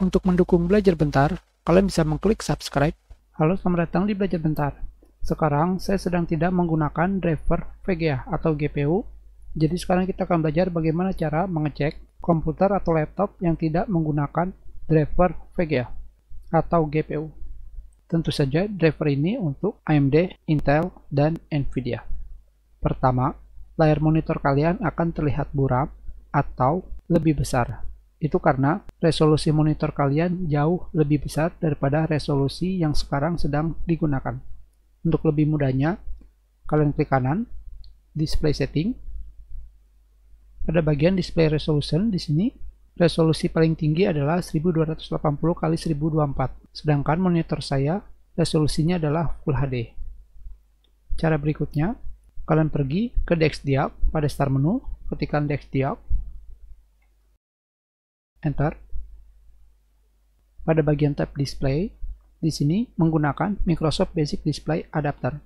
Untuk mendukung belajar bentar, kalian bisa mengklik subscribe. Halo, selamat datang di belajar bentar. Sekarang saya sedang tidak menggunakan driver VGA atau GPU. Jadi sekarang kita akan belajar bagaimana cara mengecek komputer atau laptop yang tidak menggunakan driver VGA atau GPU. Tentu saja driver ini untuk AMD, Intel, dan Nvidia. Pertama, layar monitor kalian akan terlihat buram atau lebih besar itu karena resolusi monitor kalian jauh lebih besar daripada resolusi yang sekarang sedang digunakan. Untuk lebih mudahnya, kalian klik kanan, display setting. Pada bagian display resolution di sini, resolusi paling tinggi adalah 1280 x 1024, sedangkan monitor saya resolusinya adalah Full HD. Cara berikutnya, kalian pergi ke desktop pada start menu, ketikan desktop enter. Pada bagian tab display, di sini menggunakan Microsoft Basic Display Adapter,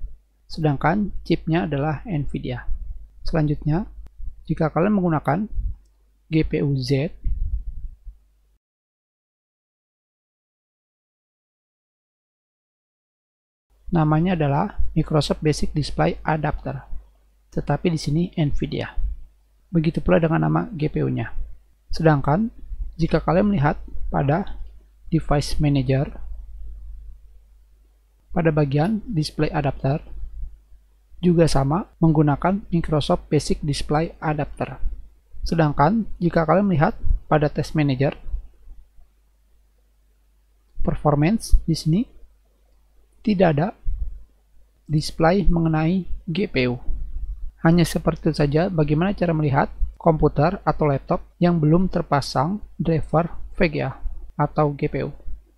sedangkan chipnya adalah NVIDIA. Selanjutnya, jika kalian menggunakan GPU Z, namanya adalah Microsoft Basic Display Adapter, tetapi di sini NVIDIA. Begitu pula dengan nama GPU-nya. Sedangkan jika kalian melihat pada device manager pada bagian display adapter juga sama menggunakan Microsoft Basic Display Adapter. Sedangkan jika kalian melihat pada test manager performance di sini tidak ada display mengenai GPU. Hanya seperti itu saja bagaimana cara melihat komputer atau laptop yang belum terpasang driver VGA atau GPU.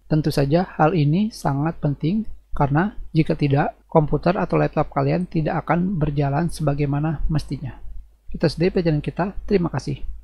Tentu saja hal ini sangat penting karena jika tidak, komputer atau laptop kalian tidak akan berjalan sebagaimana mestinya. Kita sedih pelajaran kita. Terima kasih.